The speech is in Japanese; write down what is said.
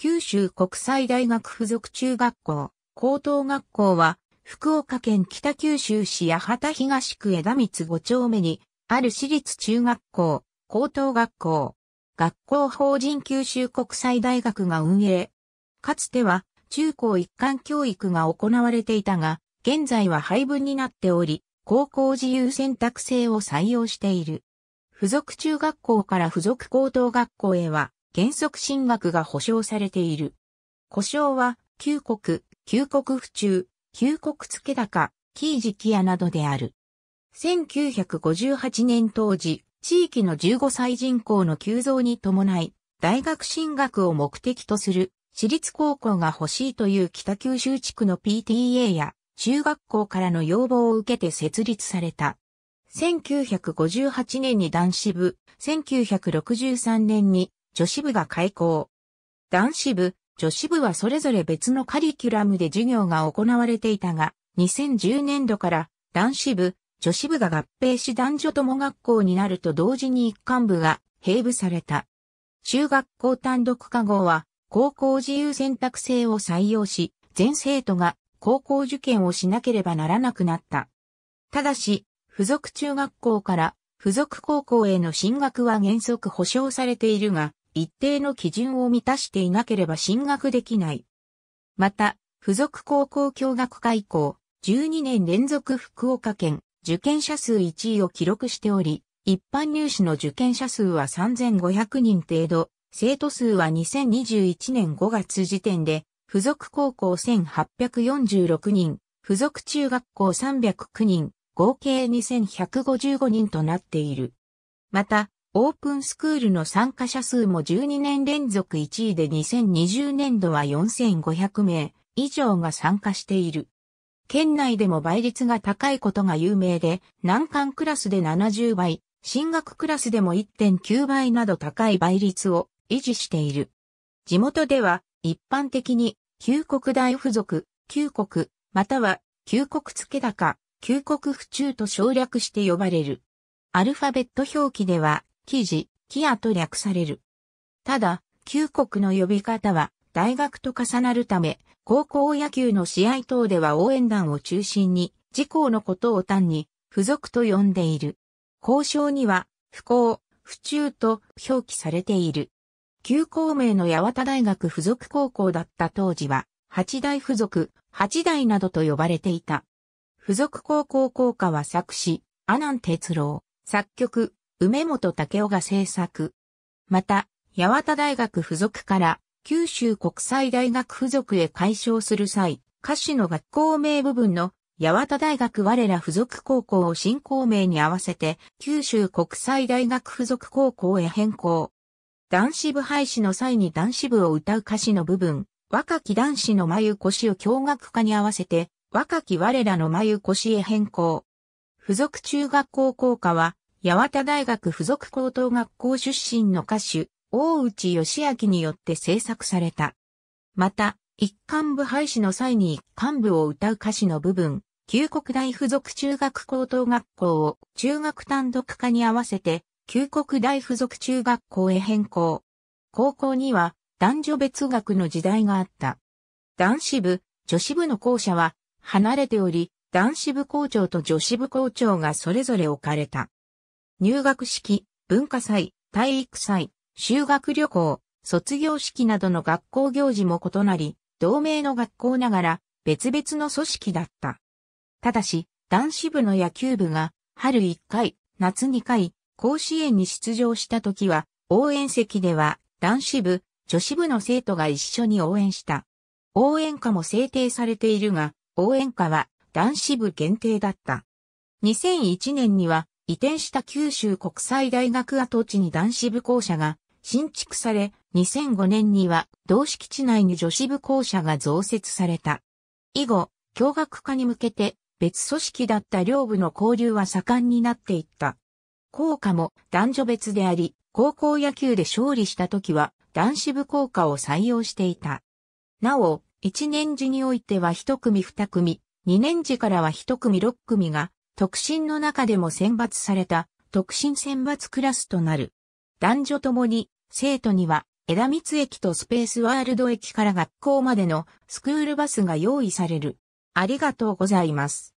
九州国際大学附属中学校、高等学校は、福岡県北九州市八幡東区枝光5丁目に、ある私立中学校、高等学校、学校法人九州国際大学が運営。かつては、中高一貫教育が行われていたが、現在は配分になっており、高校自由選択制を採用している。附属中学校から附属高等学校へは、原則進学が保障されている。故障は、旧国、旧国府中、旧国付高、キージキアなどである。1958年当時、地域の15歳人口の急増に伴い、大学進学を目的とする私立高校が欲しいという北九州地区の PTA や中学校からの要望を受けて設立された。1958年に男子部、1963年に女子部が開校。男子部、女子部はそれぞれ別のカリキュラムで授業が行われていたが、2010年度から男子部、女子部が合併し男女とも学校になると同時に一貫部が併部された。中学校単独化後は高校自由選択制を採用し、全生徒が高校受験をしなければならなくなった。ただし、付属中学校から付属高校への進学は原則保障されているが、一定の基準を満たしていなければ進学できない。また、付属高校教学科以降、12年連続福岡県受験者数1位を記録しており、一般入試の受験者数は3500人程度、生徒数は2021年5月時点で、付属高校1846人、付属中学校309人、合計2155人となっている。また、オープンスクールの参加者数も12年連続1位で2020年度は4500名以上が参加している。県内でも倍率が高いことが有名で、難関クラスで70倍、進学クラスでも1.9倍など高い倍率を維持している。地元では一般的に、旧国大附属、旧国、または旧国付高、旧国府中と省略して呼ばれる。アルファベット表記では、記事、キアと略される。ただ、旧国の呼び方は大学と重なるため、高校野球の試合等では応援団を中心に、自校のことを単に、付属と呼んでいる。交渉には、不幸、不中と表記されている。旧校名の八幡大学付属高校だった当時は、八大付属、八大などと呼ばれていた。付属高校校歌は作詞、阿南哲郎、作曲、梅本武雄が制作。また、八幡大学附属から九州国際大学附属へ改称する際、歌詞の学校名部分の八幡大学我ら附属高校を新校名に合わせて九州国際大学附属高校へ変更。男子部廃止の際に男子部を歌う歌詞の部分、若き男子の眉腰を教学化に合わせて若き我らの眉腰へ変更。附属中学校校歌は八幡大学附属高等学校出身の歌手、大内義明によって制作された。また、一貫部廃止の際に一貫部を歌う歌詞の部分、旧国大附属中学高等学校を中学単独化に合わせて、旧国大附属中学校へ変更。高校には男女別学の時代があった。男子部、女子部の校舎は離れており、男子部校長と女子部校長がそれぞれ置かれた。入学式、文化祭、体育祭、修学旅行、卒業式などの学校行事も異なり、同盟の学校ながら別々の組織だった。ただし、男子部の野球部が春1回、夏2回、甲子園に出場した時は、応援席では男子部、女子部の生徒が一緒に応援した。応援歌も制定されているが、応援歌は男子部限定だった。2001年には移転した九州国際大学跡地に男子部校舎が新築され、2005年には同敷地内に女子部校舎が増設された。以後、教学化に向けて別組織だった寮部の交流は盛んになっていった。校歌も男女別であり、高校野球で勝利した時は男子部校歌を採用していた。なお、1年時においては1組2組、2年時からは1組6組が特進の中でも選抜された特進選抜クラスとなる。男女ともに生徒には枝光駅とスペースワールド駅から学校までのスクールバスが用意される。ありがとうございます。